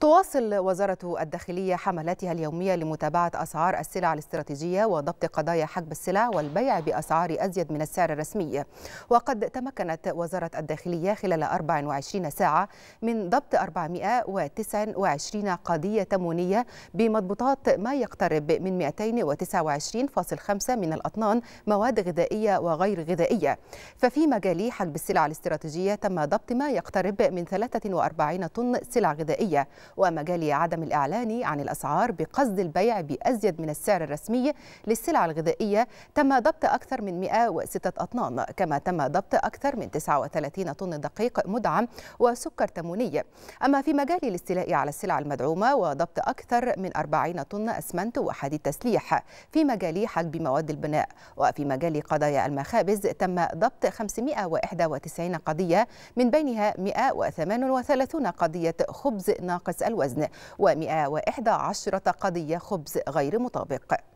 تواصل وزارة الداخلية حملاتها اليومية لمتابعة أسعار السلع الاستراتيجية وضبط قضايا حجب السلع والبيع بأسعار أزيد من السعر الرسمي وقد تمكنت وزارة الداخلية خلال 24 ساعة من ضبط 429 قضية تمونية بمضبوطات ما يقترب من 229.5 من الأطنان مواد غذائية وغير غذائية ففي مجال حجب السلع الاستراتيجية تم ضبط ما يقترب من 43 طن سلع غذائية ومجال عدم الإعلان عن الأسعار بقصد البيع بأزيد من السعر الرسمي للسلع الغذائية تم ضبط أكثر من 106 أطنان كما تم ضبط أكثر من 39 طن دقيق مدعم وسكر تموني أما في مجال الاستيلاء على السلع المدعومة وضبط أكثر من 40 طن أسمنت وحديد تسليح في مجال حجب مواد البناء وفي مجال قضايا المخابز تم ضبط 591 قضية من بينها 138 قضية خبز ناقص الوزن و111 قضية خبز غير مطابق